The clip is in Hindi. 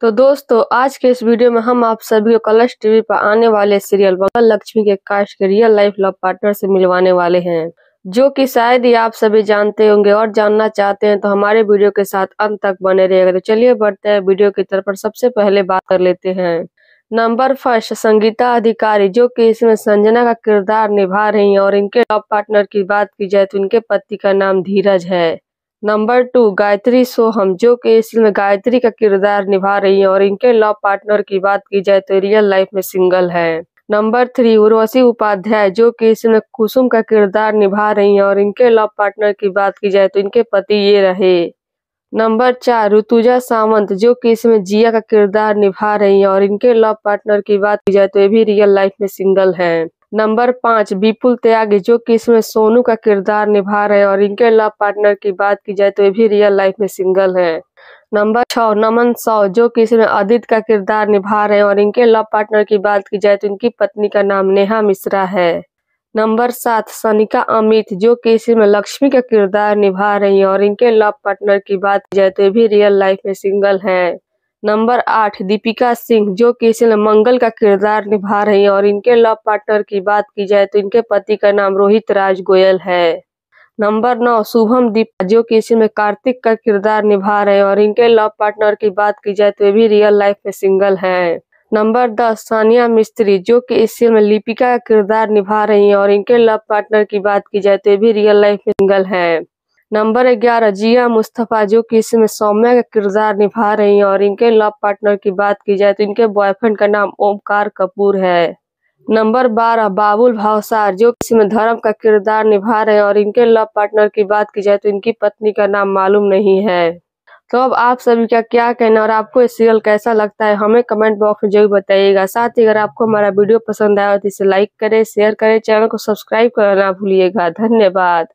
तो दोस्तों आज के इस वीडियो में हम आप सभी को कलश टीवी पर आने वाले सीरियल मंगल लक्ष्मी के कास्ट के रियल लाइफ लव पार्टनर से मिलवाने वाले हैं जो कि शायद ही आप सभी जानते होंगे और जानना चाहते हैं तो हमारे वीडियो के साथ अंत तक बने रहेगा तो चलिए बढ़ते हैं वीडियो की तरफ सबसे पहले बात कर लेते हैं नंबर फर्स्ट संगीता अधिकारी जो कि इसमें संजना का किरदार निभा रही हैं और इनके लव पार्टनर की बात की जाए तो इनके पति का नाम धीरज है नंबर टू गायत्री सोहम जो कि इस फिल्म गायत्री का किरदार निभा रही है और इनके लव पार्टनर की बात की जाए तो रियल लाइफ में सिंगल है नंबर थ्री उर्वशी उपाध्याय जो कि में कुसुम का किरदार निभा रही हैं और इनके लव पार्टनर की बात की जाए तो इनके पति ये रहे नंबर चार ऋतुजा सावंत जो कि इसमें जिया का किरदार निभा रही हैं और इनके लव पार्टनर की बात की जाए तो ये भी रियल लाइफ में सिंगल हैं नंबर पाँच विपुल त्यागी जो कि इसमें सोनू का किरदार निभा रहे हैं और इनके लव पार्टनर की बात की जाए तो ये भी रियल लाइफ में सिंगल है नंबर छः नमन सौ जो कि इसमें अदित का किरदार निभा रहे हैं और इनके लव पार्टनर की बात की जाए तो इनकी पत्नी का नाम नेहा मिश्रा है नंबर सात सनिका अमित जो कि इसमें लक्ष्मी का किरदार निभा रही हैं और इनके लव पार्टनर की बात की जाए तो ये भी रियल लाइफ में सिंगल है नंबर आठ दीपिका सिंह जो कि इसमें मंगल का किरदार निभा रही है और इनके लव पार्टनर की बात की जाए तो इनके पति का नाम रोहित राज गोयल है नंबर नौ शुभम दीप जो कि इसमें कार्तिक का किरदार निभा रहे हैं और इनके लव पार्टनर की बात की जाए तो ये भी रियल लाइफ में सिंगल है नंबर दस सानिया मिस्त्री जो कि इस फिल्म लिपिका का किरदार निभा रही हैं और इनके लव पार्टनर की बात की जाए तो ये भी रियल लाइफ में सिंगल है नंबर ग्यारह जिया मुस्तफ़ा जो कि इसमें सौम्या का किरदार निभा रही हैं और इनके लव पार्टनर की बात की जाए तो इनके बॉयफ्रेंड का नाम ओमकार कपूर है नंबर बारह बाबुल भावसार जो इसमें धर्म का किरदार निभा रहे हैं और इनके लव पार्टनर की बात की जाए तो इनकी पत्नी का नाम मालूम नहीं है तो अब आप सभी का क्या कहना और आपको ये सीरियल कैसा लगता है हमें कमेंट बॉक्स में जरूर बताइएगा साथ ही अगर आपको हमारा वीडियो पसंद आया तो इसे लाइक करें शेयर करें चैनल को सब्सक्राइब करना भूलिएगा धन्यवाद